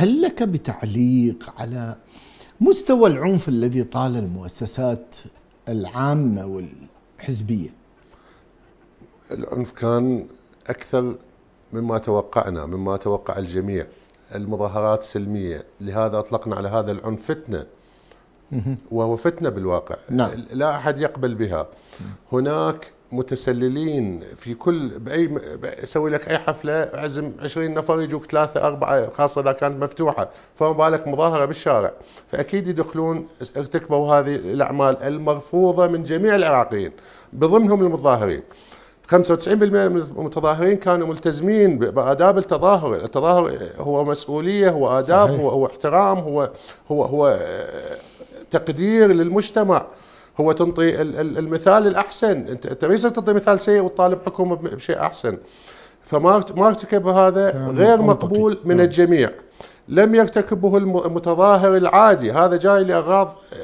هل لك بتعليق على مستوى العنف الذي طال المؤسسات العامة والحزبية العنف كان أكثر مما توقعنا مما توقع الجميع المظاهرات سلمية لهذا أطلقنا على هذا العنف فتنة وهو فتنة بالواقع لا. نعم. لا أحد يقبل بها هناك متسللين في كل باي اسوي لك اي حفله اعزم 20 نفر يجوك ثلاثه اربعه خاصه اذا كانت مفتوحه فما بالك مظاهره بالشارع فاكيد يدخلون ارتكبوا هذه الاعمال المرفوضه من جميع العراقيين بضمنهم المتظاهرين 95% من المتظاهرين كانوا ملتزمين باداب التظاهر، التظاهر هو مسؤوليه هو اداب صحيح. هو هو احترام هو هو هو تقدير للمجتمع هو تنطي المثال الاحسن انت انت ما يصير تنطي مثال سيء وتطالب حكومه بشيء احسن فما ما ارتكب هذا غير مقبول من نعم. الجميع لم يرتكبه المتظاهر العادي هذا جاي لاغراض آه،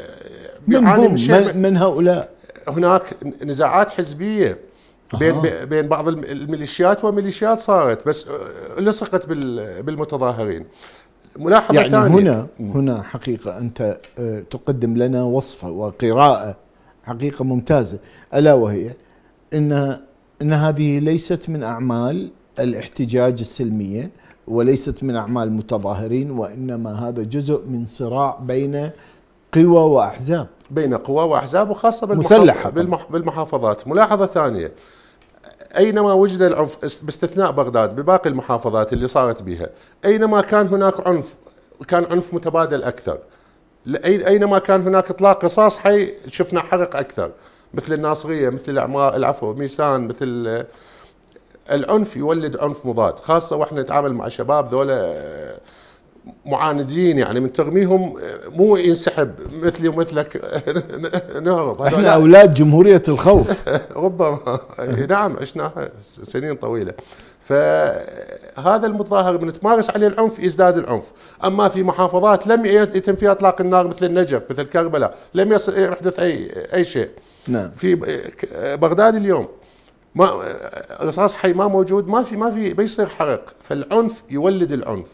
من من, من هؤلاء هناك نزاعات حزبيه بين بين بعض الميليشيات وميليشيات صارت بس آه، لصقت بالمتظاهرين ملاحظه يعني ثانيه هنا هنا حقيقه انت آه، تقدم لنا وصفه وقراءه حقيقه ممتازه الا وهي ان ان هذه ليست من اعمال الاحتجاج السلميه وليست من اعمال متظاهرين وانما هذا جزء من صراع بين قوى واحزاب بين قوى واحزاب وخاصه مسلحه بالمح... بالمحافظات ملاحظه ثانيه اينما وجد العنف باستثناء بغداد بباقي المحافظات اللي صارت بها اينما كان هناك عنف كان عنف متبادل اكثر اينما كان هناك اطلاق رصاص حي شفنا حرق اكثر مثل الناصريه مثل الاعمار العفو ميسان مثل آه، العنف يولد عنف مضاد خاصه واحنا نتعامل مع شباب ذولا آه، معاندين يعني من ترميهم مو ينسحب مثلي ومثلك نهرب احنا اولاد جمهوريه الخوف ربما نعم عشناها سنين طويله فهذا المتظاهر من تمارس عليه العنف يزداد العنف اما في محافظات لم يتم فيها اطلاق النار مثل النجف مثل كربلاء لم يحدث اي اي شيء نعم في بغداد اليوم ما رصاص حي ما موجود ما في ما في بيصير حرق فالعنف يولد العنف